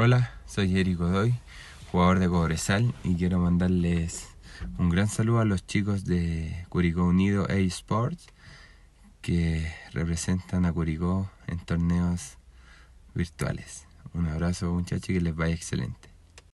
Hola, soy Eric Godoy, jugador de Cobresal y quiero mandarles un gran saludo a los chicos de Curicó Unido e que representan a Curicó en torneos virtuales. Un abrazo muchachos y que les vaya excelente.